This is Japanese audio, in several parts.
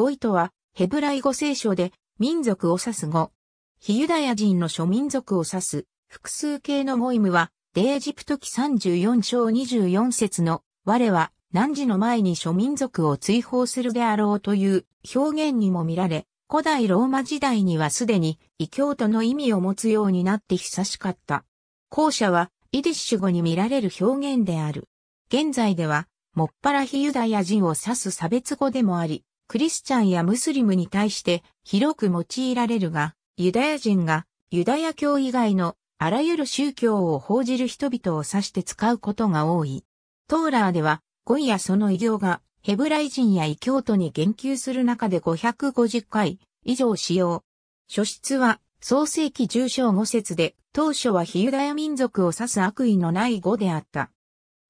ゴイとは、ヘブライ語聖書で、民族を指す語。非ユダヤ人の諸民族を指す、複数形の語イムは、デエジプト記34章24節の、我は、何時の前に諸民族を追放するであろうという表現にも見られ、古代ローマ時代にはすでに異教徒の意味を持つようになって久しかった。後者はイディッシュ語に見られる表現である。現在では、もっぱら非ユダヤ人を指す差別語でもあり、クリスチャンやムスリムに対して広く用いられるが、ユダヤ人がユダヤ教以外のあらゆる宗教を報じる人々を指して使うことが多い。トーラーでは、今夜、やその異業がヘブライ人や異教徒に言及する中で550回以上使用。書質は創世紀重章5節で、当初は非ユダヤ民族を指す悪意のない語であった。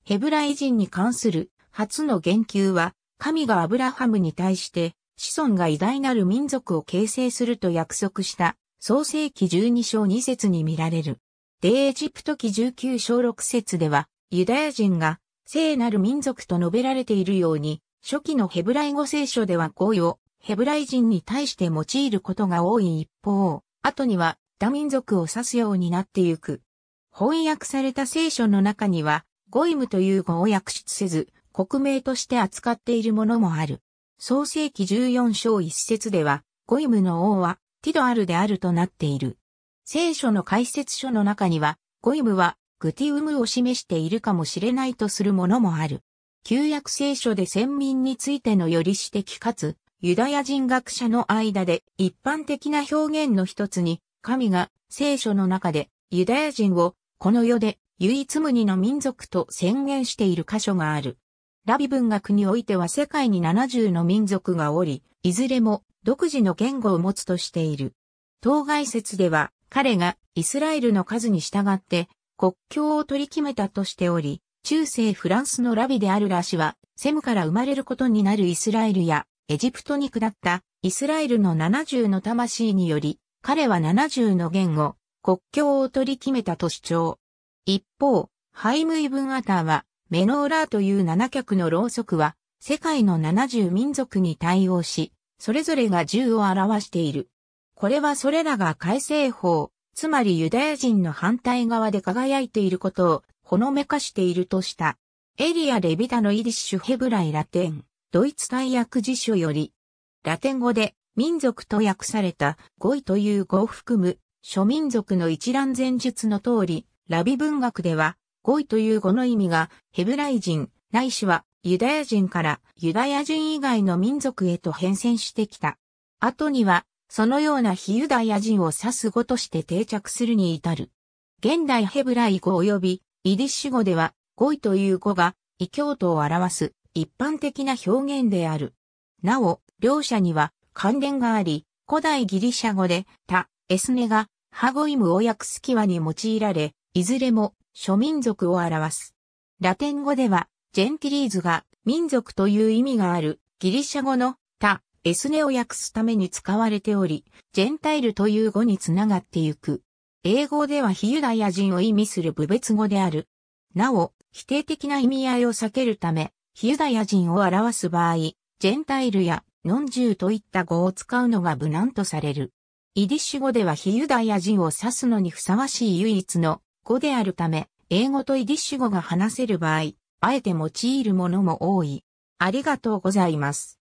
ヘブライ人に関する初の言及は、神がアブラハムに対して、子孫が偉大なる民族を形成すると約束した、創世記12章2節に見られる。出エジプト記19章6節では、ユダヤ人が聖なる民族と述べられているように、初期のヘブライ語聖書では語をヘブライ人に対して用いることが多い一方、後には他民族を指すようになってゆく。翻訳された聖書の中には、ゴイムという語を訳出せず、国名として扱っているものもある。創世紀14章一節では、ゴイムの王はティドアルであるとなっている。聖書の解説書の中には、ゴイムはグティウムを示しているかもしれないとするものもある。旧約聖書で先民についてのより指摘かつ、ユダヤ人学者の間で一般的な表現の一つに、神が聖書の中でユダヤ人をこの世で唯一無二の民族と宣言している箇所がある。ラビ文学においては世界に70の民族がおり、いずれも独自の言語を持つとしている。当該説では、彼がイスラエルの数に従って国境を取り決めたとしており、中世フランスのラビであるラ氏は、セムから生まれることになるイスラエルやエジプトに下ったイスラエルの70の魂により、彼は70の言語、国境を取り決めたと主張。一方、ハイムイブンアターは、メノーラーという7脚のろうそくは、世界の70民族に対応し、それぞれが銃を表している。これはそれらが改正法、つまりユダヤ人の反対側で輝いていることをほのめかしているとした。エリア・レビタのイディッシュ・ヘブライ・ラテン、ドイツ大訳辞書より、ラテン語で民族と訳された語彙という語を含む諸民族の一覧前述の通り、ラビ文学ではゴイという語の意味が、ヘブライ人、ないしは、ユダヤ人からユダヤ人以外の民族へと変遷してきた。後には、そのような非ユダヤ人を指す語として定着するに至る。現代ヘブライ語及びイディッシュ語では、語彙という語が異教徒を表す一般的な表現である。なお、両者には関連があり、古代ギリシャ語で、タ、エスネが、ハゴイムを訳すキワに用いられ、いずれも諸民族を表す。ラテン語では、ジェンティリーズが民族という意味があるギリシャ語の他、エスネを訳すために使われており、ジェンタイルという語につながってゆく。英語では非ユダヤ人を意味する部別語である。なお、否定的な意味合いを避けるため、非ユダヤ人を表す場合、ジェンタイルやノンジューといった語を使うのが無難とされる。イディッシュ語では非ユダヤ人を指すのにふさわしい唯一の語であるため、英語とイディッシュ語が話せる場合、あえて用いるものも多い。ありがとうございます。